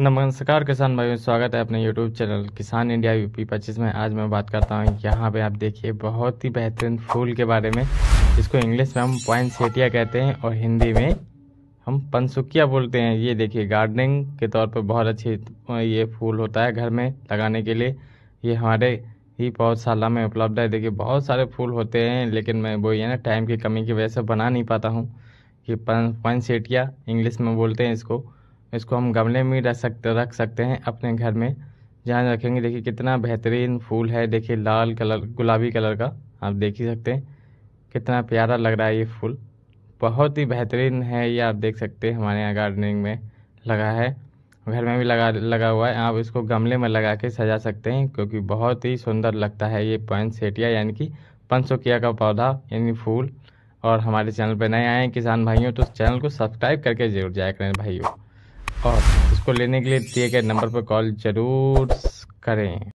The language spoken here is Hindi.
नमस्कार किसान भाइयों स्वागत है अपने YouTube channel Kisan India UP पच्चीस में आज मैं बात करता हूँ यहाँ पे आप देखिए बहुत ही बेहतरीन फूल के बारे में इसको इंग्लिश में हम पॉइंट सेटिया कहते हैं और हिंदी में हम पनसुकिया बोलते हैं ये देखिए गार्डनिंग के तौर पर बहुत अच्छी ये फूल होता है घर में लगाने के लिए ये हमारे ही पौधशाला में उपलब्ध है देखिए बहुत सारे फूल होते हैं लेकिन मैं वो ये ना टाइम की कमी की वजह से बना नहीं पाता हूँ ये पॉइंट सेटिया इंग्लिश में बोलते हैं इसको इसको हम गमले में रख सकते रख सकते हैं अपने घर में ध्यान रखेंगे देखिए कितना बेहतरीन फूल है देखिए लाल कलर गुलाबी कलर का आप देख ही सकते हैं कितना प्यारा लग रहा है ये फूल बहुत ही बेहतरीन है ये आप देख सकते हैं हमारे यहाँ गार्डनिंग में लगा है घर में भी लगा लगा हुआ है आप इसको गमले में लगा के सजा सकते हैं क्योंकि बहुत ही सुंदर लगता है ये सेटिया यानी कि पंचोकिया का पौधा यानी फूल और हमारे चैनल पर नए आए किसान भाइयों तो चैनल को सब्सक्राइब करके जरूर जाया करें भाइयों उसको लेने के लिए दिए गए नंबर पर कॉल जरूर करें